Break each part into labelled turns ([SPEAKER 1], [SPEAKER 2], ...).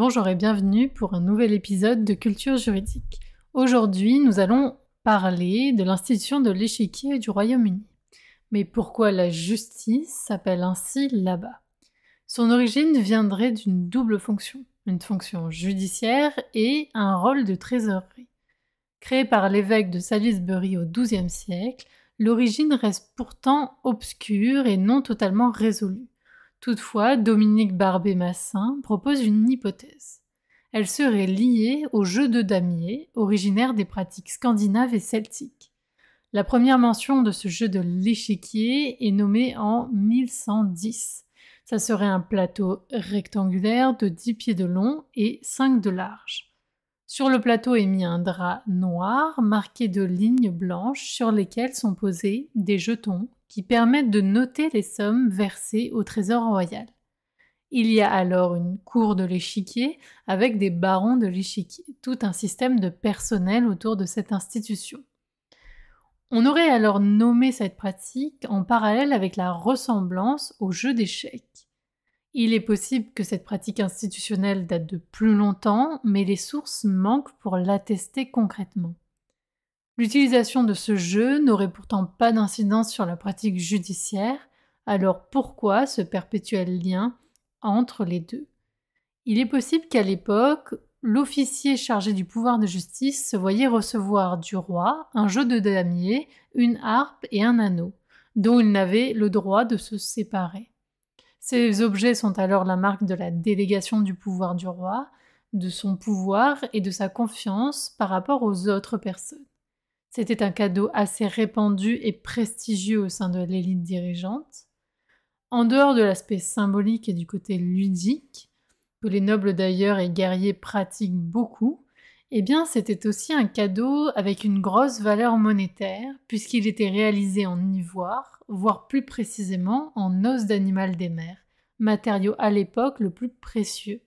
[SPEAKER 1] Bonjour et bienvenue pour un nouvel épisode de Culture juridique. Aujourd'hui, nous allons parler de l'institution de l'échiquier du Royaume-Uni. Mais pourquoi la justice s'appelle ainsi là-bas Son origine viendrait d'une double fonction, une fonction judiciaire et un rôle de trésorerie. Créée par l'évêque de Salisbury au XIIe siècle, l'origine reste pourtant obscure et non totalement résolue. Toutefois, Dominique Barbé-Massin propose une hypothèse. Elle serait liée au jeu de damier, originaire des pratiques scandinaves et celtiques. La première mention de ce jeu de l'échiquier est nommée en 1110. Ça serait un plateau rectangulaire de 10 pieds de long et 5 de large. Sur le plateau est mis un drap noir marqué de lignes blanches sur lesquelles sont posés des jetons qui permettent de noter les sommes versées au Trésor royal. Il y a alors une cour de l'échiquier avec des barons de l'échiquier, tout un système de personnel autour de cette institution. On aurait alors nommé cette pratique en parallèle avec la ressemblance au jeu d'échecs. Il est possible que cette pratique institutionnelle date de plus longtemps, mais les sources manquent pour l'attester concrètement. L'utilisation de ce jeu n'aurait pourtant pas d'incidence sur la pratique judiciaire, alors pourquoi ce perpétuel lien entre les deux Il est possible qu'à l'époque, l'officier chargé du pouvoir de justice se voyait recevoir du roi un jeu de damier, une harpe et un anneau, dont il n'avait le droit de se séparer. Ces objets sont alors la marque de la délégation du pouvoir du roi, de son pouvoir et de sa confiance par rapport aux autres personnes. C'était un cadeau assez répandu et prestigieux au sein de l'élite dirigeante. En dehors de l'aspect symbolique et du côté ludique, que les nobles d'ailleurs et guerriers pratiquent beaucoup, eh bien c'était aussi un cadeau avec une grosse valeur monétaire, puisqu'il était réalisé en ivoire, voire plus précisément en os d'animal des mers, matériau à l'époque le plus précieux.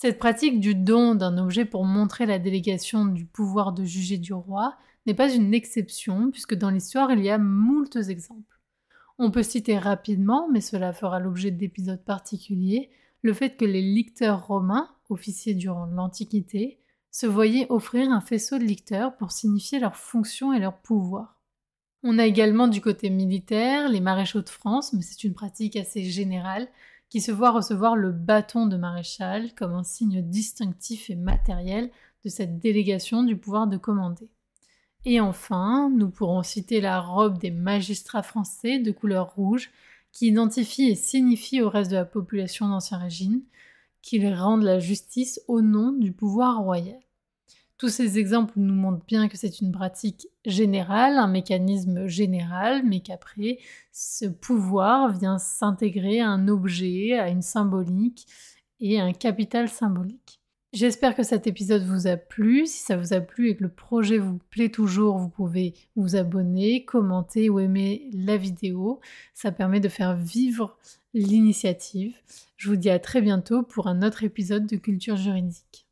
[SPEAKER 1] Cette pratique du don d'un objet pour montrer la délégation du pouvoir de juger du roi n'est pas une exception, puisque dans l'histoire il y a moult exemples. On peut citer rapidement, mais cela fera l'objet d'épisodes particuliers, le fait que les licteurs romains, officiers durant l'Antiquité, se voyaient offrir un faisceau de licteurs pour signifier leur fonction et leur pouvoir. On a également du côté militaire les maréchaux de France, mais c'est une pratique assez générale, qui se voit recevoir le bâton de maréchal comme un signe distinctif et matériel de cette délégation du pouvoir de commander. Et enfin, nous pourrons citer la robe des magistrats français de couleur rouge, qui identifie et signifie au reste de la population d'Ancien Régime qu'ils rendent la justice au nom du pouvoir royal. Tous ces exemples nous montrent bien que c'est une pratique générale, un mécanisme général, mais qu'après, ce pouvoir vient s'intégrer à un objet, à une symbolique et à un capital symbolique. J'espère que cet épisode vous a plu. Si ça vous a plu et que le projet vous plaît toujours, vous pouvez vous abonner, commenter ou aimer la vidéo. Ça permet de faire vivre l'initiative. Je vous dis à très bientôt pour un autre épisode de Culture juridique.